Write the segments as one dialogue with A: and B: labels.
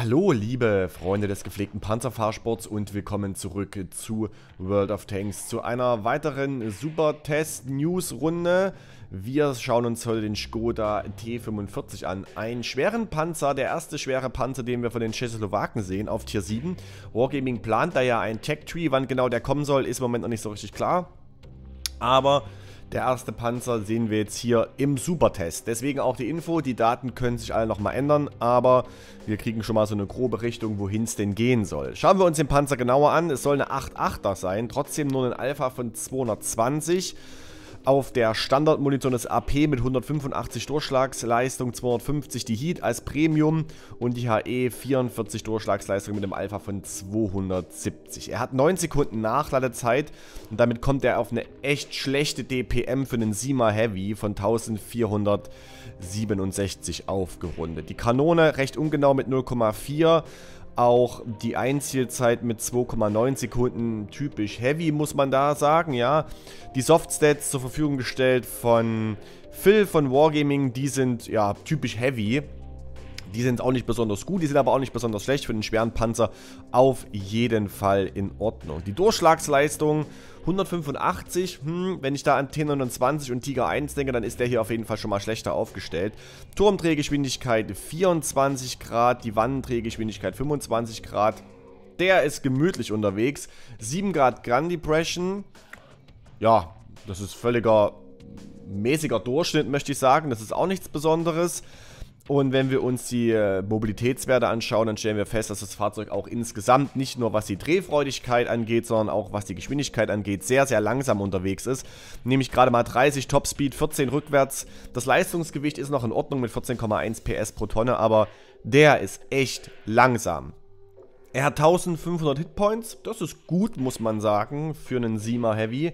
A: Hallo liebe Freunde des gepflegten Panzerfahrsports und willkommen zurück zu World of Tanks zu einer weiteren Super Test News Runde. Wir schauen uns heute den Skoda T45 an. Einen schweren Panzer, der erste schwere Panzer, den wir von den Tschechoslowaken sehen auf Tier 7. Wargaming plant da ja ein Tech Tree, wann genau der kommen soll, ist im Moment noch nicht so richtig klar. Aber der erste Panzer sehen wir jetzt hier im Supertest. Deswegen auch die Info, die Daten können sich alle nochmal ändern, aber wir kriegen schon mal so eine grobe Richtung, wohin es denn gehen soll. Schauen wir uns den Panzer genauer an. Es soll eine 8.8er sein, trotzdem nur ein Alpha von 220. Auf der Standardmunition ist AP mit 185 Durchschlagsleistung, 250 die Heat als Premium und die HE 44 Durchschlagsleistung mit einem Alpha von 270. Er hat 9 Sekunden Nachladezeit und damit kommt er auf eine echt schlechte DPM für den Sima Heavy von 1467 aufgerundet. Die Kanone recht ungenau mit 0,4 auch die Einzielzeit mit 2,9 Sekunden typisch heavy, muss man da sagen, ja. Die Softstats zur Verfügung gestellt von Phil von Wargaming, die sind ja typisch heavy. Die sind auch nicht besonders gut, die sind aber auch nicht besonders schlecht für den schweren Panzer. Auf jeden Fall in Ordnung. Die Durchschlagsleistung 185, hm, wenn ich da an T29 und Tiger 1 denke, dann ist der hier auf jeden Fall schon mal schlechter aufgestellt. Turmdrehgeschwindigkeit 24 Grad, die Wannendrehgeschwindigkeit 25 Grad. Der ist gemütlich unterwegs. 7 Grad Grand Depression. Ja, das ist völliger mäßiger Durchschnitt, möchte ich sagen. Das ist auch nichts Besonderes. Und wenn wir uns die äh, Mobilitätswerte anschauen, dann stellen wir fest, dass das Fahrzeug auch insgesamt nicht nur was die Drehfreudigkeit angeht, sondern auch was die Geschwindigkeit angeht, sehr, sehr langsam unterwegs ist. Nämlich gerade mal 30 Topspeed, 14 rückwärts. Das Leistungsgewicht ist noch in Ordnung mit 14,1 PS pro Tonne, aber der ist echt langsam. Er hat 1500 Hitpoints, das ist gut, muss man sagen, für einen Sima Heavy.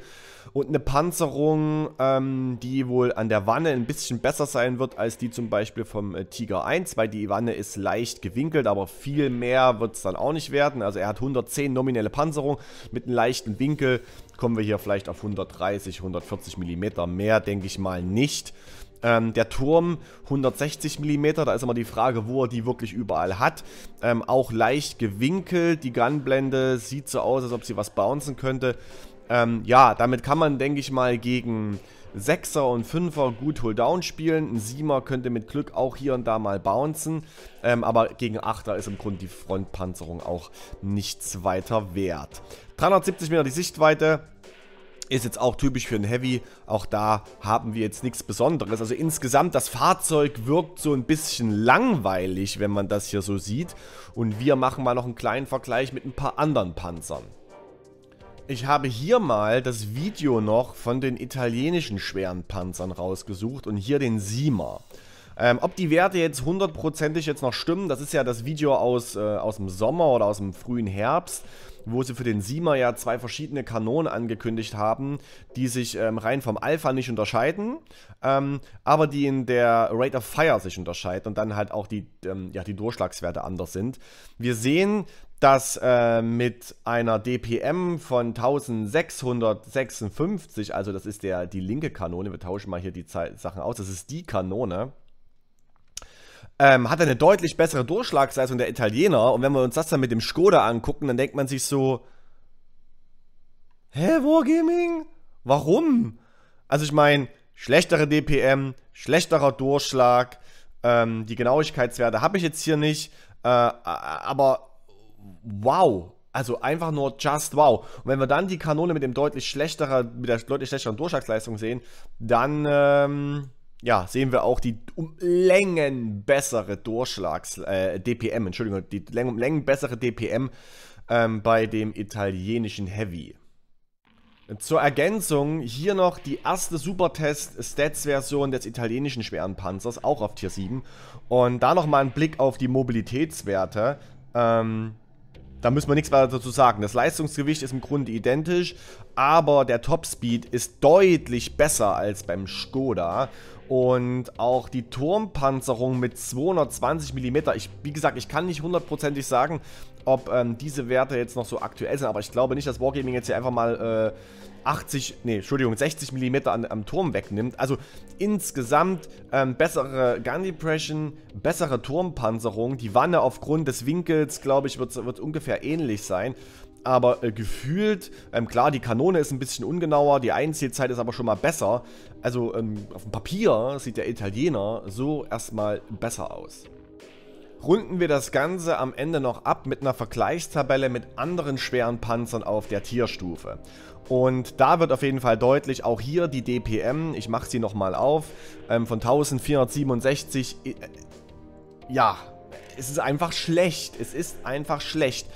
A: Und eine Panzerung, ähm, die wohl an der Wanne ein bisschen besser sein wird, als die zum Beispiel vom äh, Tiger 1, weil die Wanne ist leicht gewinkelt, aber viel mehr wird es dann auch nicht werden. Also er hat 110 nominelle Panzerung, mit einem leichten Winkel kommen wir hier vielleicht auf 130, 140 mm mehr, denke ich mal nicht. Ähm, der Turm 160 mm, da ist immer die Frage, wo er die wirklich überall hat. Ähm, auch leicht gewinkelt, die Gunblende sieht so aus, als ob sie was bouncen könnte. Ähm, ja, damit kann man, denke ich mal, gegen 6er und 5er gut Hold-Down spielen. Ein 7er könnte mit Glück auch hier und da mal bouncen. Ähm, aber gegen 8er ist im Grunde die Frontpanzerung auch nichts weiter wert. 370 Meter die Sichtweite. Ist jetzt auch typisch für ein Heavy. Auch da haben wir jetzt nichts Besonderes. Also insgesamt, das Fahrzeug wirkt so ein bisschen langweilig, wenn man das hier so sieht. Und wir machen mal noch einen kleinen Vergleich mit ein paar anderen Panzern. Ich habe hier mal das Video noch von den italienischen schweren Panzern rausgesucht und hier den Sima. Ähm, ob die Werte jetzt hundertprozentig jetzt noch stimmen, das ist ja das Video aus, äh, aus dem Sommer oder aus dem frühen Herbst, wo sie für den Siemer ja zwei verschiedene Kanonen angekündigt haben, die sich ähm, rein vom Alpha nicht unterscheiden, ähm, aber die in der Rate of Fire sich unterscheiden und dann halt auch die, ähm, ja, die Durchschlagswerte anders sind. Wir sehen, dass äh, mit einer DPM von 1656, also das ist der, die linke Kanone, wir tauschen mal hier die Ze Sachen aus, das ist die Kanone, ähm, hat er eine deutlich bessere Durchschlagsleistung der Italiener. Und wenn wir uns das dann mit dem Skoda angucken, dann denkt man sich so, hä, Wargaming? Warum? Also ich meine, schlechtere DPM, schlechterer Durchschlag, ähm, die Genauigkeitswerte habe ich jetzt hier nicht, äh, aber wow. Also einfach nur just wow. Und wenn wir dann die Kanone mit dem deutlich schlechteren, mit der deutlich schlechteren Durchschlagsleistung sehen, dann ähm, ja, sehen wir auch die um Längen bessere Durchschlags, äh, DPM, Entschuldigung, die Längen, um Längen bessere DPM ähm, bei dem italienischen Heavy. Zur Ergänzung hier noch die erste Supertest-Stats-Version des italienischen schweren Panzers, auch auf Tier 7. Und da nochmal ein Blick auf die Mobilitätswerte. Ähm, da müssen wir nichts weiter dazu sagen. Das Leistungsgewicht ist im Grunde identisch, aber der Topspeed ist deutlich besser als beim Skoda. Und auch die Turmpanzerung mit 220 mm. Ich, wie gesagt, ich kann nicht hundertprozentig sagen, ob ähm, diese Werte jetzt noch so aktuell sind, aber ich glaube nicht, dass Wargaming jetzt hier einfach mal... Äh, 80, nee, Entschuldigung, 60 mm an, am Turm wegnimmt. Also insgesamt ähm, bessere Gun Depression, bessere Turmpanzerung. Die Wanne aufgrund des Winkels, glaube ich, wird, wird ungefähr ähnlich sein aber äh, gefühlt, ähm, klar, die Kanone ist ein bisschen ungenauer, die Einziehzeit ist aber schon mal besser. Also ähm, auf dem Papier sieht der Italiener so erstmal besser aus runden wir das Ganze am Ende noch ab mit einer Vergleichstabelle mit anderen schweren Panzern auf der Tierstufe. Und da wird auf jeden Fall deutlich, auch hier die DPM, ich mache sie nochmal auf, ähm, von 1467, äh, ja, es ist einfach schlecht, es ist einfach schlecht.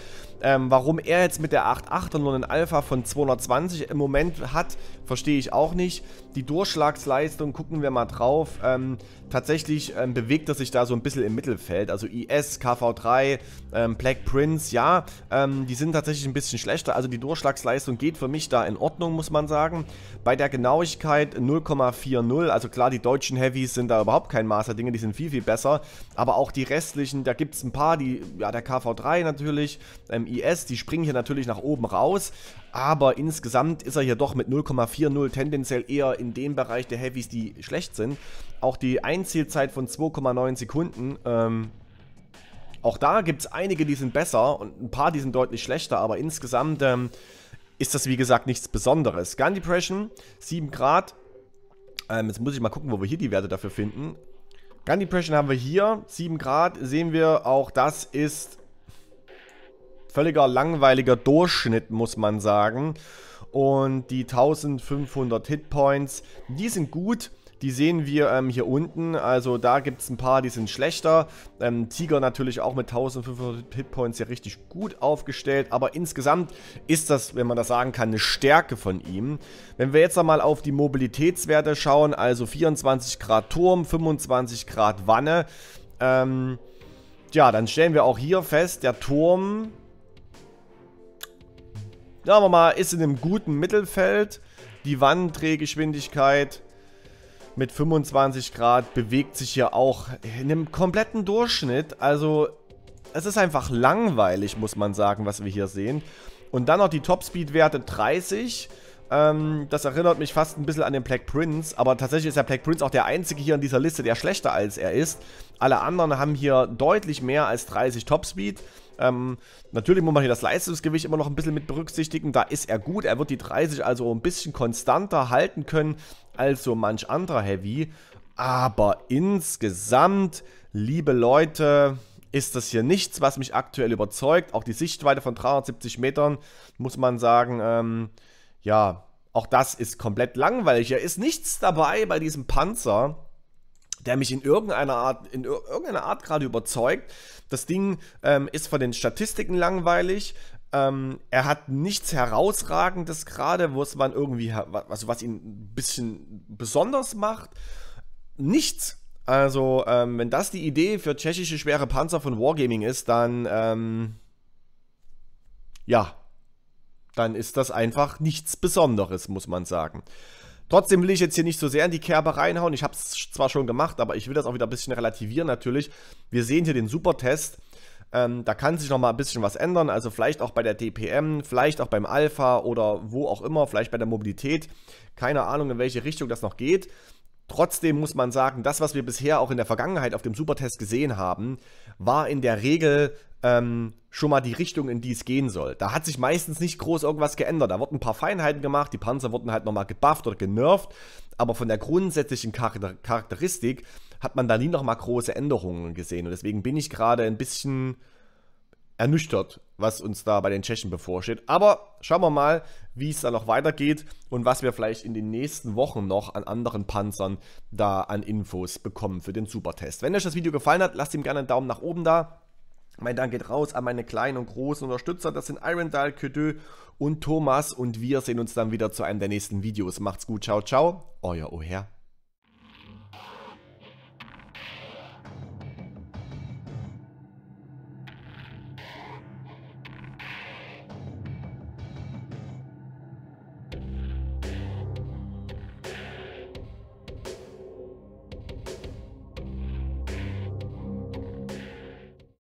A: Ähm, warum er jetzt mit der 8.8 er nur einen Alpha von 220 im Moment hat, verstehe ich auch nicht. Die Durchschlagsleistung, gucken wir mal drauf. Ähm, tatsächlich ähm, bewegt er sich da so ein bisschen im Mittelfeld. Also IS, KV3, ähm, Black Prince, ja, ähm, die sind tatsächlich ein bisschen schlechter. Also die Durchschlagsleistung geht für mich da in Ordnung, muss man sagen. Bei der Genauigkeit 0,40, also klar, die deutschen Heavies sind da überhaupt kein master Dinge, die sind viel, viel besser. Aber auch die restlichen, da gibt es ein paar, die, ja, der KV3 natürlich, ähm, IS, die springen hier natürlich nach oben raus, aber insgesamt ist er hier doch mit 0,40 tendenziell eher in dem Bereich der Heavies, die schlecht sind. Auch die Einzielzeit von 2,9 Sekunden, ähm, auch da gibt es einige, die sind besser und ein paar, die sind deutlich schlechter, aber insgesamt ähm, ist das wie gesagt nichts Besonderes. Gun Depression, 7 Grad. Ähm, jetzt muss ich mal gucken, wo wir hier die Werte dafür finden. Gun Depression haben wir hier, 7 Grad, sehen wir auch, das ist völliger langweiliger Durchschnitt, muss man sagen. Und die 1500 Hitpoints, die sind gut. Die sehen wir ähm, hier unten. Also da gibt es ein paar, die sind schlechter. Ähm, Tiger natürlich auch mit 1500 Hitpoints ja richtig gut aufgestellt. Aber insgesamt ist das, wenn man das sagen kann, eine Stärke von ihm. Wenn wir jetzt einmal auf die Mobilitätswerte schauen, also 24 Grad Turm, 25 Grad Wanne. Ähm, ja, dann stellen wir auch hier fest, der Turm sagen wir mal, ist in einem guten Mittelfeld. Die Wanddrehgeschwindigkeit mit 25 Grad bewegt sich hier auch in einem kompletten Durchschnitt. Also es ist einfach langweilig, muss man sagen, was wir hier sehen. Und dann noch die Topspeed-Werte 30. Ähm, das erinnert mich fast ein bisschen an den Black Prince. Aber tatsächlich ist der Black Prince auch der einzige hier in dieser Liste, der schlechter als er ist. Alle anderen haben hier deutlich mehr als 30 Topspeed. Ähm, natürlich muss man hier das Leistungsgewicht immer noch ein bisschen mit berücksichtigen. Da ist er gut. Er wird die 30 also ein bisschen konstanter halten können als so manch anderer Heavy. Aber insgesamt, liebe Leute, ist das hier nichts, was mich aktuell überzeugt. Auch die Sichtweite von 370 Metern, muss man sagen, ähm, ja, auch das ist komplett langweilig. Hier ist nichts dabei bei diesem Panzer, der mich in irgendeiner Art, in irgendeiner Art gerade überzeugt. Das Ding ähm, ist von den Statistiken langweilig. Ähm, er hat nichts herausragendes gerade, was man irgendwie, also was ihn ein bisschen besonders macht. Nichts. Also, ähm, wenn das die Idee für tschechische schwere Panzer von Wargaming ist, dann ähm, ja, dann ist das einfach nichts Besonderes, muss man sagen. Trotzdem will ich jetzt hier nicht so sehr in die Kerbe reinhauen. Ich habe es zwar schon gemacht, aber ich will das auch wieder ein bisschen relativieren natürlich. Wir sehen hier den Supertest. Ähm, da kann sich nochmal ein bisschen was ändern, also vielleicht auch bei der DPM, vielleicht auch beim Alpha oder wo auch immer, vielleicht bei der Mobilität. Keine Ahnung, in welche Richtung das noch geht. Trotzdem muss man sagen, das, was wir bisher auch in der Vergangenheit auf dem Supertest gesehen haben, war in der Regel ähm, schon mal die Richtung, in die es gehen soll. Da hat sich meistens nicht groß irgendwas geändert. Da wurden ein paar Feinheiten gemacht, die Panzer wurden halt nochmal gebufft oder genervt, aber von der grundsätzlichen Charakter Charakteristik hat man da nie nochmal große Änderungen gesehen. Und deswegen bin ich gerade ein bisschen ernüchtert was uns da bei den Tschechen bevorsteht. Aber schauen wir mal, wie es da noch weitergeht und was wir vielleicht in den nächsten Wochen noch an anderen Panzern da an Infos bekommen für den Supertest. Wenn euch das Video gefallen hat, lasst ihm gerne einen Daumen nach oben da. Mein Dank geht raus an meine kleinen und großen Unterstützer. Das sind Irondal, Ködö und Thomas. Und wir sehen uns dann wieder zu einem der nächsten Videos. Macht's gut, ciao, ciao. Euer Oher.